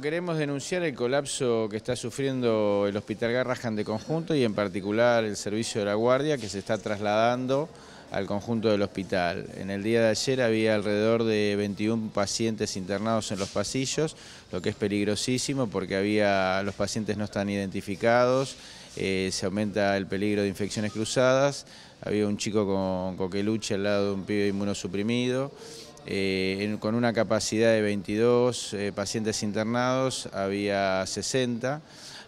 Queremos denunciar el colapso que está sufriendo el Hospital Garrahan de conjunto y en particular el servicio de la guardia que se está trasladando al conjunto del hospital. En el día de ayer había alrededor de 21 pacientes internados en los pasillos, lo que es peligrosísimo porque había los pacientes no están identificados, eh, se aumenta el peligro de infecciones cruzadas, había un chico con coqueluche al lado de un pibe inmunosuprimido, eh, con una capacidad de 22 eh, pacientes internados, había 60.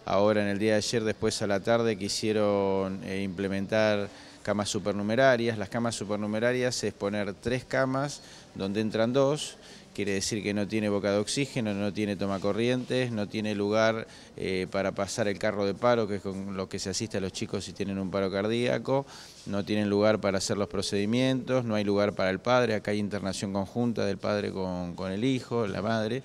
Ahora en el día de ayer, después a la tarde, quisieron eh, implementar camas supernumerarias. Las camas supernumerarias es poner tres camas donde entran dos quiere decir que no tiene boca de oxígeno, no tiene corrientes, no tiene lugar eh, para pasar el carro de paro, que es con lo que se asiste a los chicos si tienen un paro cardíaco, no tienen lugar para hacer los procedimientos, no hay lugar para el padre, acá hay internación conjunta del padre con el hijo, la madre.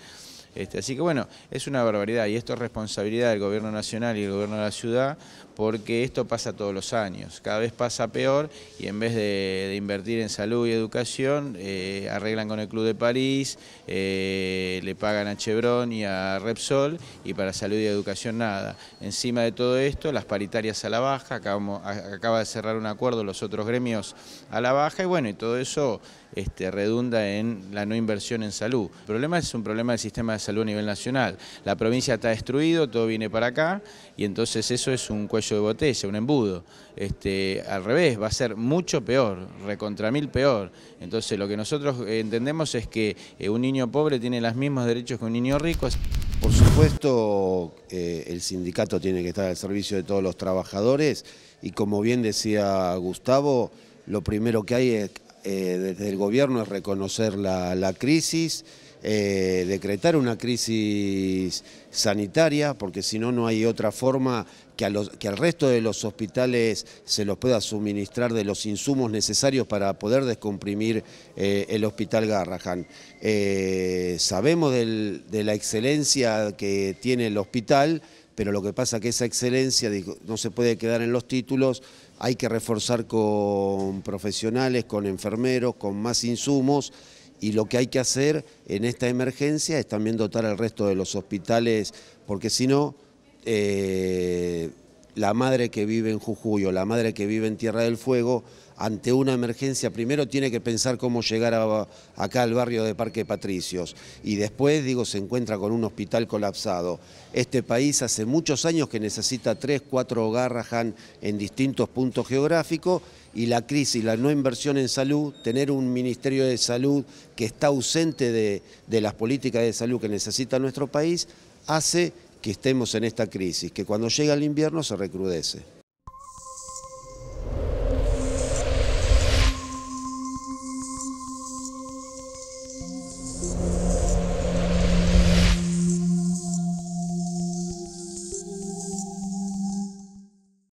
Este, así que bueno, es una barbaridad y esto es responsabilidad del gobierno nacional y el gobierno de la ciudad porque esto pasa todos los años, cada vez pasa peor y en vez de, invertir en salud y educación, eh, arreglan con el Club de París, eh, le pagan a Chevron y a Repsol y para salud y educación nada. Encima de todo esto, las paritarias a la baja, acabamos, acaba de cerrar un acuerdo los otros gremios a la baja y bueno, y todo eso este, redunda en la no inversión en salud. El problema es un problema del sistema de salud a nivel nacional. La provincia está destruido, todo viene para acá y entonces eso es un cuello de botella, un embudo. Este, al revés, va a ser mucho peor, recontra mil peor. Entonces lo que nosotros eh, entendemos es que eh, un niño pobre tiene los mismos derechos que un niño rico. Por supuesto, eh, el sindicato tiene que estar al servicio de todos los trabajadores y como bien decía Gustavo, lo primero que hay es eh, desde el gobierno es reconocer la, crisis, eh, decretar una crisis sanitaria, porque si no, no hay otra forma que, al resto de los hospitales se los pueda suministrar de los insumos necesarios para poder descomprimir eh, el hospital Garrahan. sabemos de la excelencia que tiene el hospital, pero lo que pasa es que esa excelencia no se puede quedar en los títulos, hay que reforzar con profesionales, con enfermeros, con más insumos y lo que hay que hacer en esta emergencia es también dotar al resto de los hospitales, porque si no... Eh, la madre que vive en Jujuy la madre que vive en Tierra del Fuego, ante una emergencia, primero tiene que pensar cómo llegar acá al barrio de Parque Patricios y después, digo, se encuentra con un hospital colapsado. Este país hace muchos años que necesita tres, cuatro Garrahan en distintos puntos geográficos y la crisis, la no inversión en salud, tener un Ministerio de Salud que está ausente de, de las políticas de salud que necesita nuestro país, hace que estemos en esta crisis, que cuando llega el invierno se recrudece.